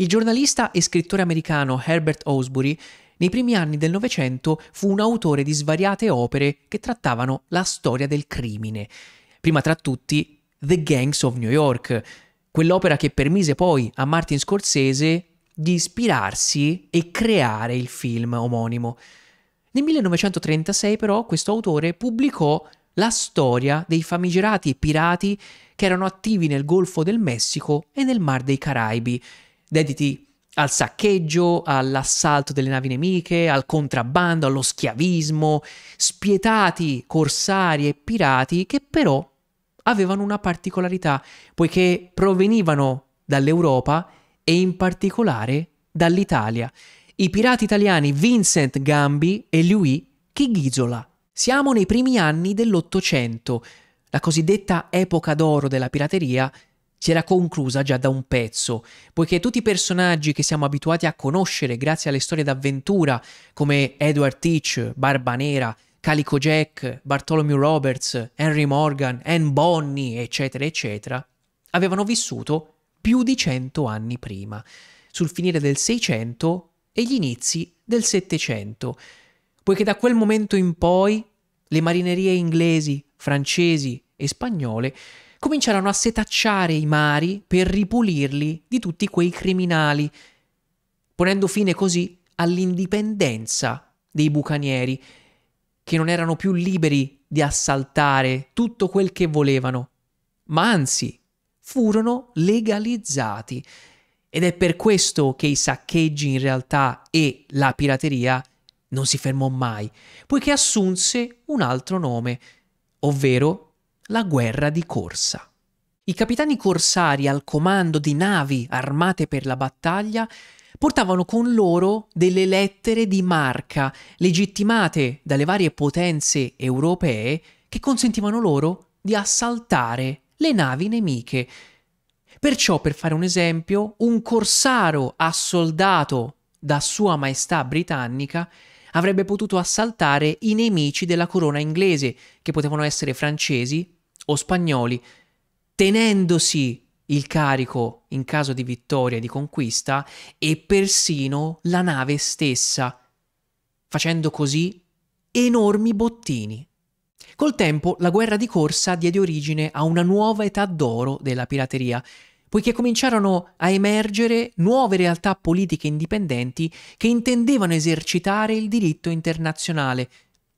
Il giornalista e scrittore americano Herbert Osbury nei primi anni del Novecento fu un autore di svariate opere che trattavano la storia del crimine, prima tra tutti The Gangs of New York, quell'opera che permise poi a Martin Scorsese di ispirarsi e creare il film omonimo. Nel 1936 però questo autore pubblicò la storia dei famigerati pirati che erano attivi nel Golfo del Messico e nel Mar dei Caraibi, dediti al saccheggio, all'assalto delle navi nemiche, al contrabbando, allo schiavismo, spietati corsari e pirati che però avevano una particolarità, poiché provenivano dall'Europa e in particolare dall'Italia. I pirati italiani Vincent Gambi e Louis Chighizola. Siamo nei primi anni dell'Ottocento. La cosiddetta epoca d'oro della pirateria si era conclusa già da un pezzo, poiché tutti i personaggi che siamo abituati a conoscere grazie alle storie d'avventura, come Edward Teach, Barba Nera, Calico Jack, Bartholomew Roberts, Henry Morgan, Anne Bonny, eccetera, eccetera, avevano vissuto più di cento anni prima, sul finire del Seicento e gli inizi del Settecento, poiché da quel momento in poi le marinerie inglesi, francesi e spagnole cominciarono a setacciare i mari per ripulirli di tutti quei criminali, ponendo fine così all'indipendenza dei bucanieri, che non erano più liberi di assaltare tutto quel che volevano, ma anzi furono legalizzati. Ed è per questo che i saccheggi in realtà e la pirateria non si fermò mai, poiché assunse un altro nome, ovvero la guerra di corsa. I capitani corsari al comando di navi armate per la battaglia portavano con loro delle lettere di marca legittimate dalle varie potenze europee che consentivano loro di assaltare le navi nemiche. Perciò, per fare un esempio, un corsaro assoldato da Sua Maestà britannica avrebbe potuto assaltare i nemici della corona inglese, che potevano essere francesi o spagnoli, tenendosi il carico in caso di vittoria e di conquista e persino la nave stessa, facendo così enormi bottini. Col tempo la guerra di corsa diede origine a una nuova età d'oro della pirateria, poiché cominciarono a emergere nuove realtà politiche indipendenti che intendevano esercitare il diritto internazionale,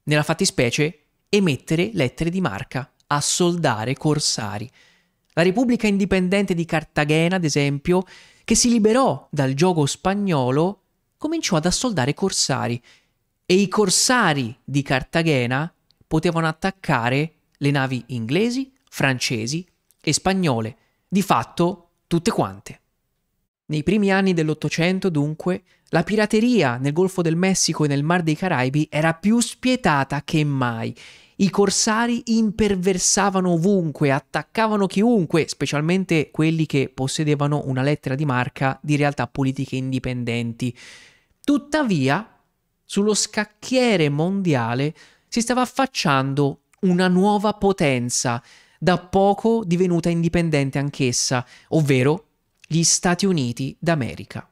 nella fattispecie emettere lettere di marca a soldare corsari. La Repubblica indipendente di Cartagena, ad esempio, che si liberò dal gioco spagnolo, cominciò ad assoldare corsari e i corsari di Cartagena potevano attaccare le navi inglesi, francesi e spagnole, di fatto tutte quante. Nei primi anni dell'Ottocento, dunque, la pirateria nel Golfo del Messico e nel Mar dei Caraibi era più spietata che mai i corsari imperversavano ovunque, attaccavano chiunque, specialmente quelli che possedevano una lettera di marca di realtà politiche indipendenti. Tuttavia, sullo scacchiere mondiale si stava affacciando una nuova potenza, da poco divenuta indipendente anch'essa, ovvero gli Stati Uniti d'America.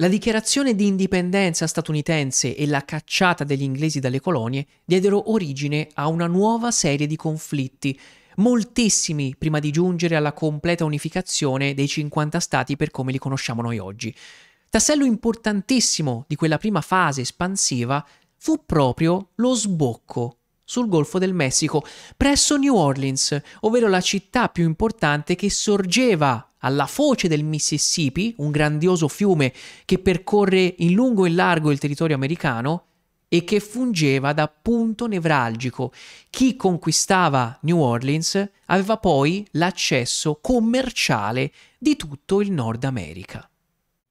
La dichiarazione di indipendenza statunitense e la cacciata degli inglesi dalle colonie diedero origine a una nuova serie di conflitti, moltissimi prima di giungere alla completa unificazione dei 50 stati per come li conosciamo noi oggi. Tassello importantissimo di quella prima fase espansiva fu proprio lo sbocco sul Golfo del Messico, presso New Orleans, ovvero la città più importante che sorgeva alla foce del Mississippi, un grandioso fiume che percorre in lungo e in largo il territorio americano e che fungeva da punto nevralgico. Chi conquistava New Orleans aveva poi l'accesso commerciale di tutto il Nord America.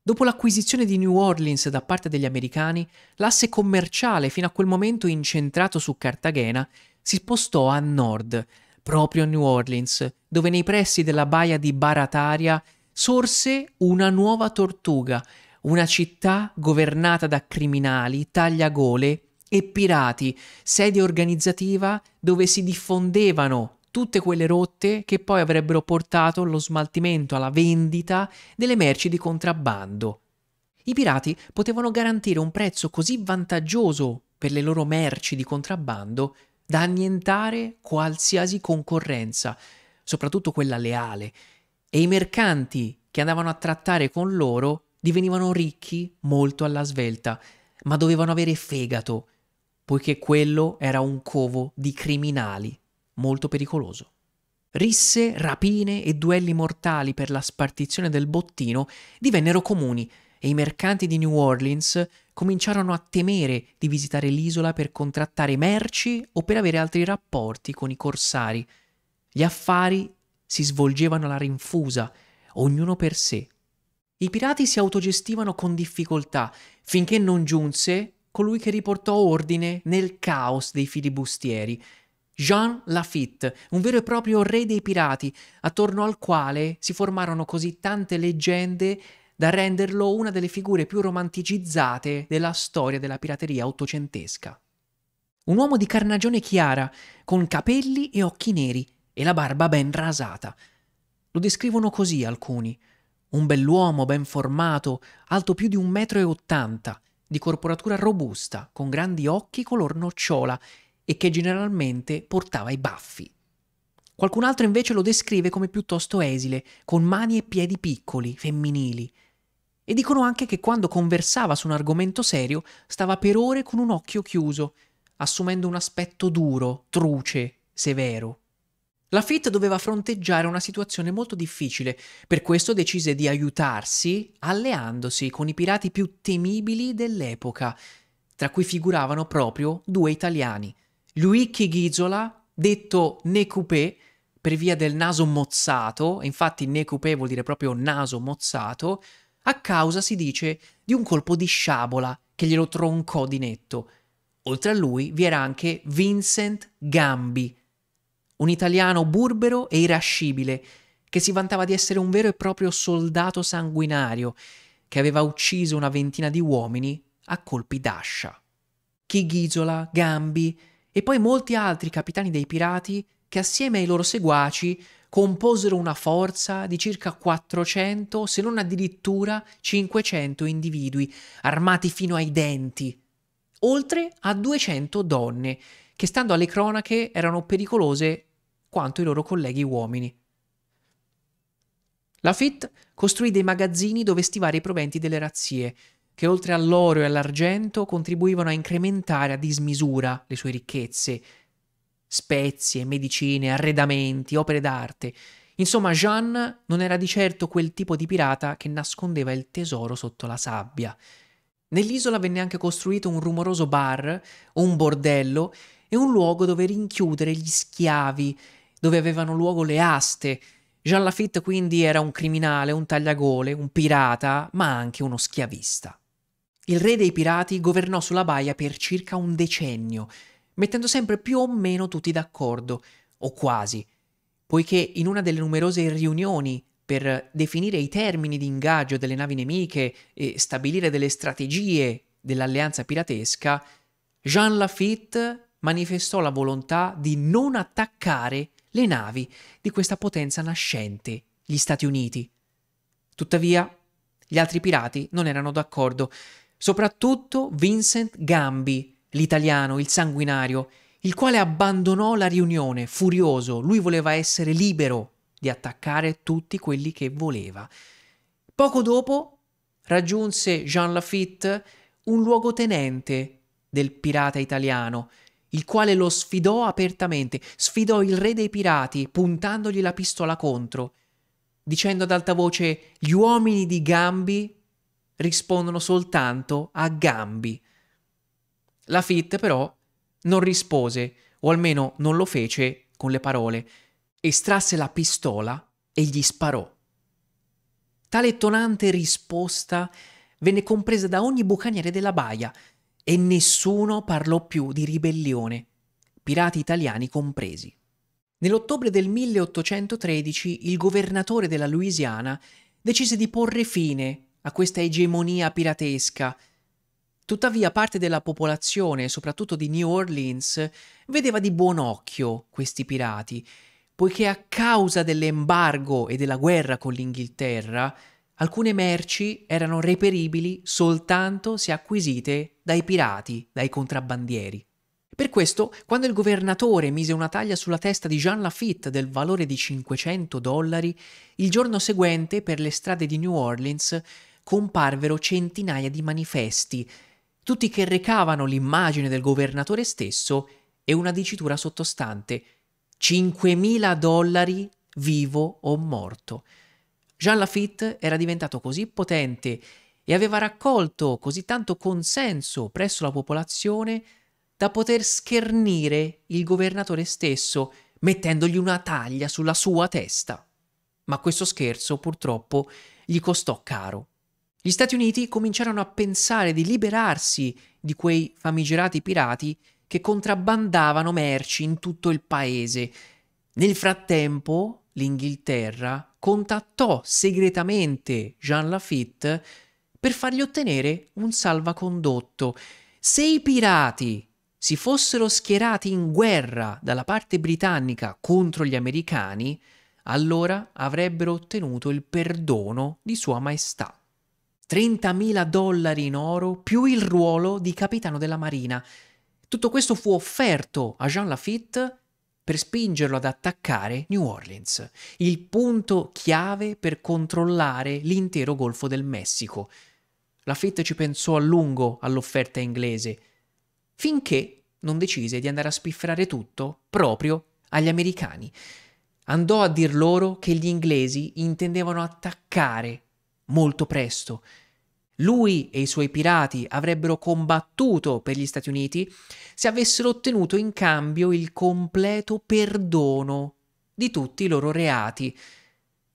Dopo l'acquisizione di New Orleans da parte degli americani, l'asse commerciale fino a quel momento incentrato su Cartagena si spostò a nord, proprio a New Orleans, dove nei pressi della baia di Barataria sorse una nuova tortuga, una città governata da criminali, tagliagole e pirati, sede organizzativa dove si diffondevano tutte quelle rotte che poi avrebbero portato allo smaltimento, alla vendita delle merci di contrabbando. I pirati potevano garantire un prezzo così vantaggioso per le loro merci di contrabbando da annientare qualsiasi concorrenza, soprattutto quella leale, e i mercanti che andavano a trattare con loro divenivano ricchi molto alla svelta, ma dovevano avere fegato, poiché quello era un covo di criminali molto pericoloso. Risse, rapine e duelli mortali per la spartizione del bottino divennero comuni e i mercanti di New Orleans cominciarono a temere di visitare l'isola per contrattare merci o per avere altri rapporti con i corsari. Gli affari si svolgevano alla rinfusa, ognuno per sé. I pirati si autogestivano con difficoltà, finché non giunse colui che riportò ordine nel caos dei filibustieri, Jean Lafitte, un vero e proprio re dei pirati, attorno al quale si formarono così tante leggende da renderlo una delle figure più romanticizzate della storia della pirateria ottocentesca. Un uomo di carnagione chiara, con capelli e occhi neri e la barba ben rasata. Lo descrivono così alcuni. Un bell'uomo ben formato, alto più di un metro e ottanta, di corporatura robusta, con grandi occhi color nocciola e che generalmente portava i baffi. Qualcun altro invece lo descrive come piuttosto esile, con mani e piedi piccoli, femminili, e dicono anche che quando conversava su un argomento serio stava per ore con un occhio chiuso, assumendo un aspetto duro, truce, severo. Lafitte doveva fronteggiare una situazione molto difficile, per questo decise di aiutarsi alleandosi con i pirati più temibili dell'epoca, tra cui figuravano proprio due italiani, Luigi Ghizola, detto Necupé, per via del naso mozzato, infatti Necupé vuol dire proprio naso mozzato, a causa, si dice, di un colpo di sciabola che glielo troncò di netto. Oltre a lui vi era anche Vincent Gambi, un italiano burbero e irascibile, che si vantava di essere un vero e proprio soldato sanguinario, che aveva ucciso una ventina di uomini a colpi d'ascia. Chighizola, Gambi e poi molti altri capitani dei pirati che assieme ai loro seguaci composero una forza di circa 400, se non addirittura 500 individui, armati fino ai denti, oltre a 200 donne, che stando alle cronache erano pericolose quanto i loro colleghi uomini. La FIT costruì dei magazzini dove stivare i proventi delle razzie, che oltre all'oro e all'argento contribuivano a incrementare a dismisura le sue ricchezze Spezie, medicine, arredamenti, opere d'arte. Insomma, Jean non era di certo quel tipo di pirata che nascondeva il tesoro sotto la sabbia. Nell'isola venne anche costruito un rumoroso bar, un bordello e un luogo dove rinchiudere gli schiavi, dove avevano luogo le aste. Jean Lafitte quindi era un criminale, un tagliagole, un pirata, ma anche uno schiavista. Il re dei pirati governò sulla baia per circa un decennio mettendo sempre più o meno tutti d'accordo, o quasi, poiché in una delle numerose riunioni per definire i termini di ingaggio delle navi nemiche e stabilire delle strategie dell'alleanza piratesca, Jean Lafitte manifestò la volontà di non attaccare le navi di questa potenza nascente, gli Stati Uniti. Tuttavia, gli altri pirati non erano d'accordo, soprattutto Vincent Gambi, l'italiano, il sanguinario, il quale abbandonò la riunione, furioso, lui voleva essere libero di attaccare tutti quelli che voleva. Poco dopo raggiunse Jean Lafitte, un luogotenente del pirata italiano, il quale lo sfidò apertamente, sfidò il re dei pirati, puntandogli la pistola contro, dicendo ad alta voce gli uomini di Gambi rispondono soltanto a Gambi. La FIT però non rispose, o almeno non lo fece con le parole. Estrasse la pistola e gli sparò. Tale tonante risposta venne compresa da ogni bucaniere della baia e nessuno parlò più di ribellione, pirati italiani compresi. Nell'ottobre del 1813 il governatore della Louisiana decise di porre fine a questa egemonia piratesca Tuttavia parte della popolazione, soprattutto di New Orleans, vedeva di buon occhio questi pirati, poiché a causa dell'embargo e della guerra con l'Inghilterra, alcune merci erano reperibili soltanto se acquisite dai pirati, dai contrabbandieri. Per questo, quando il governatore mise una taglia sulla testa di Jean Lafitte del valore di 500 dollari, il giorno seguente per le strade di New Orleans comparvero centinaia di manifesti tutti che recavano l'immagine del governatore stesso e una dicitura sottostante 5.000 dollari vivo o morto. Jean Lafitte era diventato così potente e aveva raccolto così tanto consenso presso la popolazione da poter schernire il governatore stesso mettendogli una taglia sulla sua testa. Ma questo scherzo purtroppo gli costò caro. Gli Stati Uniti cominciarono a pensare di liberarsi di quei famigerati pirati che contrabbandavano merci in tutto il paese. Nel frattempo, l'Inghilterra contattò segretamente Jean Lafitte per fargli ottenere un salvacondotto. Se i pirati si fossero schierati in guerra dalla parte britannica contro gli americani, allora avrebbero ottenuto il perdono di Sua Maestà. 30.000 dollari in oro più il ruolo di capitano della marina. Tutto questo fu offerto a Jean Lafitte per spingerlo ad attaccare New Orleans, il punto chiave per controllare l'intero Golfo del Messico. Lafitte ci pensò a lungo all'offerta inglese, finché non decise di andare a spifferare tutto proprio agli americani. Andò a dir loro che gli inglesi intendevano attaccare molto presto. Lui e i suoi pirati avrebbero combattuto per gli Stati Uniti se avessero ottenuto in cambio il completo perdono di tutti i loro reati.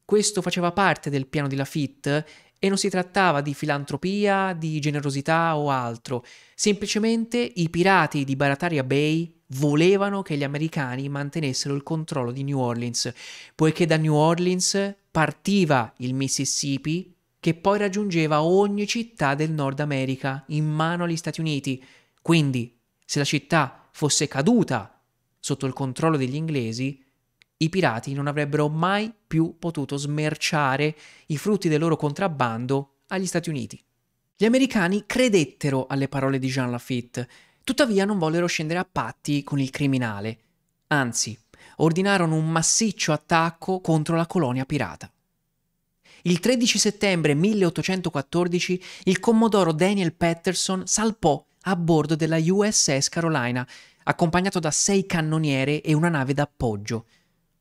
Questo faceva parte del piano di Lafitte e non si trattava di filantropia, di generosità o altro. Semplicemente i pirati di Barataria Bay volevano che gli americani mantenessero il controllo di New Orleans, poiché da New Orleans partiva il Mississippi che poi raggiungeva ogni città del Nord America in mano agli Stati Uniti. Quindi, se la città fosse caduta sotto il controllo degli inglesi, i pirati non avrebbero mai più potuto smerciare i frutti del loro contrabbando agli Stati Uniti. Gli americani credettero alle parole di Jean Lafitte, tuttavia non vollero scendere a patti con il criminale, anzi ordinarono un massiccio attacco contro la colonia pirata. Il 13 settembre 1814 il commodoro Daniel Patterson salpò a bordo della USS Carolina, accompagnato da sei cannoniere e una nave d'appoggio.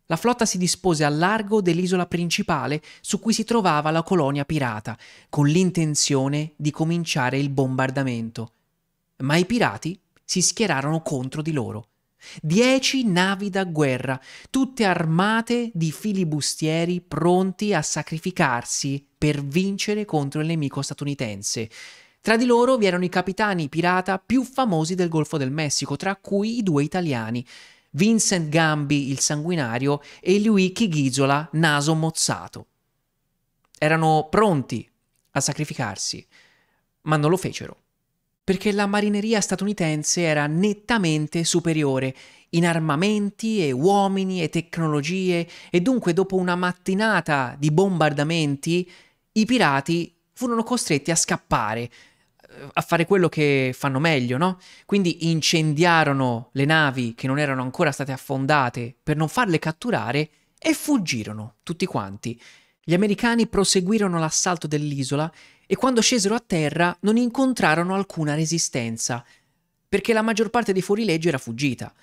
La flotta si dispose al largo dell'isola principale su cui si trovava la colonia pirata, con l'intenzione di cominciare il bombardamento. Ma i pirati si schierarono contro di loro. Dieci navi da guerra, tutte armate di filibustieri pronti a sacrificarsi per vincere contro il nemico statunitense. Tra di loro vi erano i capitani pirata più famosi del Golfo del Messico, tra cui i due italiani, Vincent Gambi il sanguinario e Luigi Chighizola naso mozzato. Erano pronti a sacrificarsi, ma non lo fecero perché la marineria statunitense era nettamente superiore in armamenti e uomini e tecnologie e dunque dopo una mattinata di bombardamenti i pirati furono costretti a scappare, eh, a fare quello che fanno meglio, no? Quindi incendiarono le navi che non erano ancora state affondate per non farle catturare e fuggirono tutti quanti. Gli americani proseguirono l'assalto dell'isola e quando scesero a terra non incontrarono alcuna resistenza, perché la maggior parte dei fuorilegge era fuggita.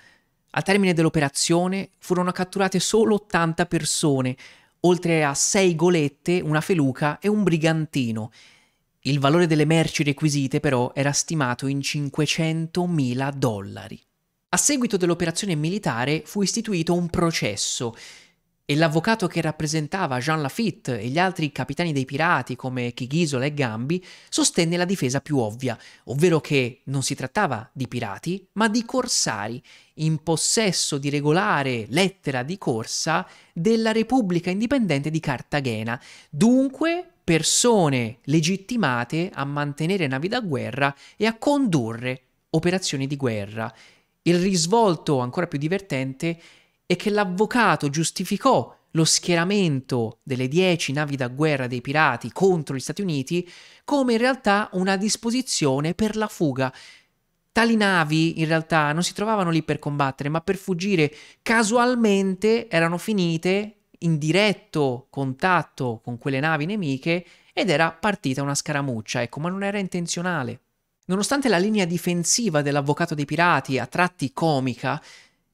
Al termine dell'operazione furono catturate solo 80 persone, oltre a sei golette, una feluca e un brigantino. Il valore delle merci requisite però era stimato in 500.000 dollari. A seguito dell'operazione militare fu istituito un processo e l'avvocato che rappresentava Jean Lafitte e gli altri capitani dei pirati come Chighisola e Gambi sostenne la difesa più ovvia, ovvero che non si trattava di pirati, ma di corsari in possesso di regolare lettera di corsa della Repubblica indipendente di Cartagena, dunque persone legittimate a mantenere navi da guerra e a condurre operazioni di guerra. Il risvolto ancora più divertente e che l'avvocato giustificò lo schieramento delle dieci navi da guerra dei pirati contro gli Stati Uniti come in realtà una disposizione per la fuga. Tali navi in realtà non si trovavano lì per combattere, ma per fuggire. Casualmente erano finite in diretto contatto con quelle navi nemiche ed era partita una scaramuccia, ecco, ma non era intenzionale. Nonostante la linea difensiva dell'avvocato dei pirati, a tratti comica,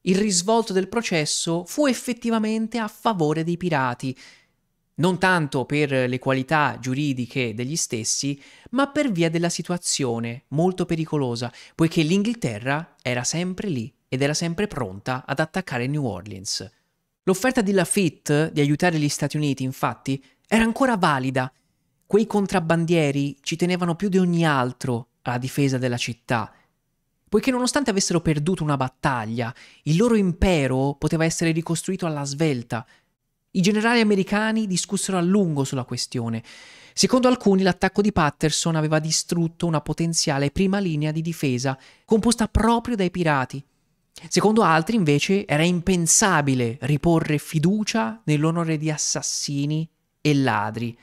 il risvolto del processo fu effettivamente a favore dei pirati, non tanto per le qualità giuridiche degli stessi, ma per via della situazione molto pericolosa, poiché l'Inghilterra era sempre lì ed era sempre pronta ad attaccare New Orleans. L'offerta di Lafitte di aiutare gli Stati Uniti, infatti, era ancora valida. Quei contrabbandieri ci tenevano più di ogni altro alla difesa della città poiché nonostante avessero perduto una battaglia, il loro impero poteva essere ricostruito alla svelta. I generali americani discussero a lungo sulla questione. Secondo alcuni l'attacco di Patterson aveva distrutto una potenziale prima linea di difesa composta proprio dai pirati. Secondo altri invece era impensabile riporre fiducia nell'onore di assassini e ladri,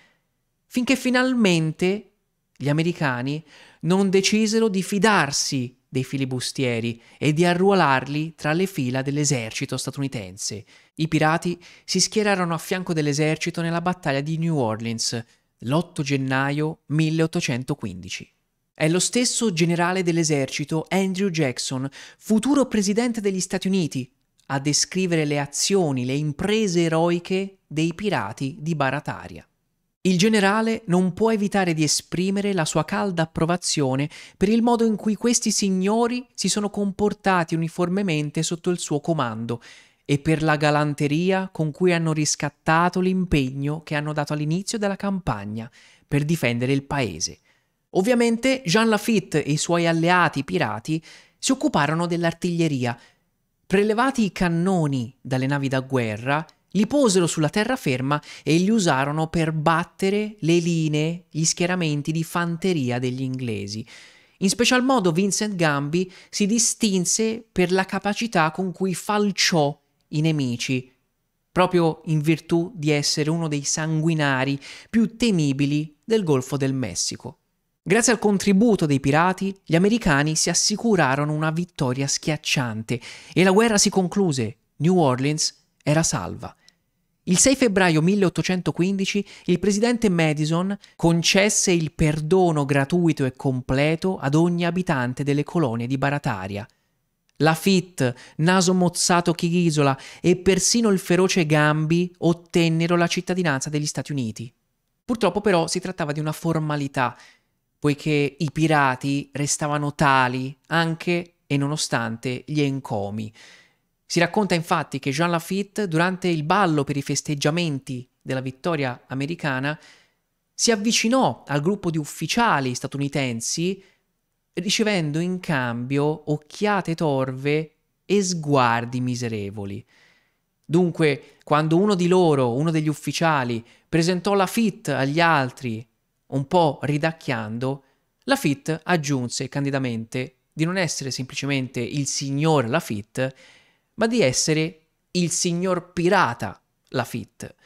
finché finalmente gli americani non decisero di fidarsi dei filibustieri e di arruolarli tra le fila dell'esercito statunitense. I pirati si schierarono a fianco dell'esercito nella battaglia di New Orleans l'8 gennaio 1815. È lo stesso generale dell'esercito Andrew Jackson, futuro presidente degli Stati Uniti, a descrivere le azioni, le imprese eroiche dei pirati di Barataria. Il generale non può evitare di esprimere la sua calda approvazione per il modo in cui questi signori si sono comportati uniformemente sotto il suo comando e per la galanteria con cui hanno riscattato l'impegno che hanno dato all'inizio della campagna per difendere il paese. Ovviamente Jean Lafitte e i suoi alleati pirati si occuparono dell'artiglieria. Prelevati i cannoni dalle navi da guerra, li posero sulla terraferma e li usarono per battere le linee, gli schieramenti di fanteria degli inglesi. In special modo Vincent Gambi si distinse per la capacità con cui falciò i nemici, proprio in virtù di essere uno dei sanguinari più temibili del Golfo del Messico. Grazie al contributo dei pirati, gli americani si assicurarono una vittoria schiacciante e la guerra si concluse. New Orleans era salva. Il 6 febbraio 1815 il presidente Madison concesse il perdono gratuito e completo ad ogni abitante delle colonie di Barataria. Lafitte, Naso Mozzato Chighisola e persino il feroce Gambi ottennero la cittadinanza degli Stati Uniti. Purtroppo però si trattava di una formalità, poiché i pirati restavano tali anche e nonostante gli encomi. Si racconta infatti che Jean Lafitte, durante il ballo per i festeggiamenti della vittoria americana, si avvicinò al gruppo di ufficiali statunitensi ricevendo in cambio occhiate torve e sguardi miserevoli. Dunque, quando uno di loro, uno degli ufficiali, presentò Lafitte agli altri, un po' ridacchiando, Lafitte aggiunse candidamente di non essere semplicemente il signor Lafitte, ma di essere il signor pirata Lafitte,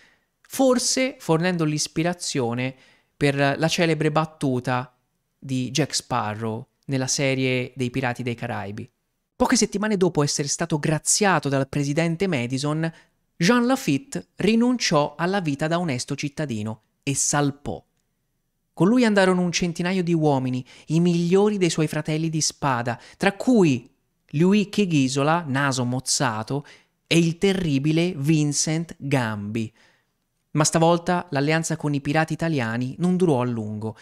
forse fornendo l'ispirazione per la celebre battuta di Jack Sparrow nella serie dei Pirati dei Caraibi. Poche settimane dopo essere stato graziato dal presidente Madison, Jean Lafitte rinunciò alla vita da onesto cittadino e salpò. Con lui andarono un centinaio di uomini, i migliori dei suoi fratelli di spada, tra cui lui che ghisola, naso mozzato, e il terribile Vincent Gambi. Ma stavolta l'alleanza con i pirati italiani non durò a lungo.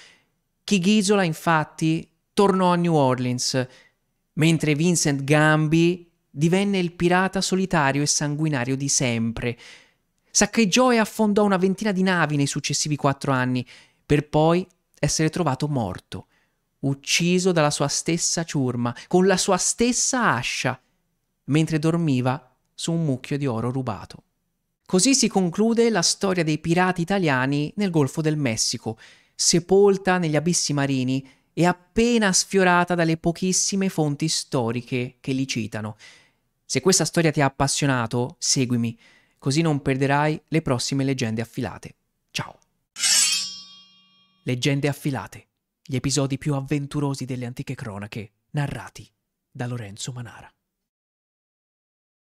Chighizola, infatti, tornò a New Orleans, mentre Vincent Gambi divenne il pirata solitario e sanguinario di sempre. Saccheggiò e affondò una ventina di navi nei successivi quattro anni, per poi essere trovato morto ucciso dalla sua stessa ciurma, con la sua stessa ascia, mentre dormiva su un mucchio di oro rubato. Così si conclude la storia dei pirati italiani nel Golfo del Messico, sepolta negli abissi marini e appena sfiorata dalle pochissime fonti storiche che li citano. Se questa storia ti ha appassionato, seguimi, così non perderai le prossime leggende affilate. Ciao. Leggende affilate gli episodi più avventurosi delle antiche cronache narrati da Lorenzo Manara.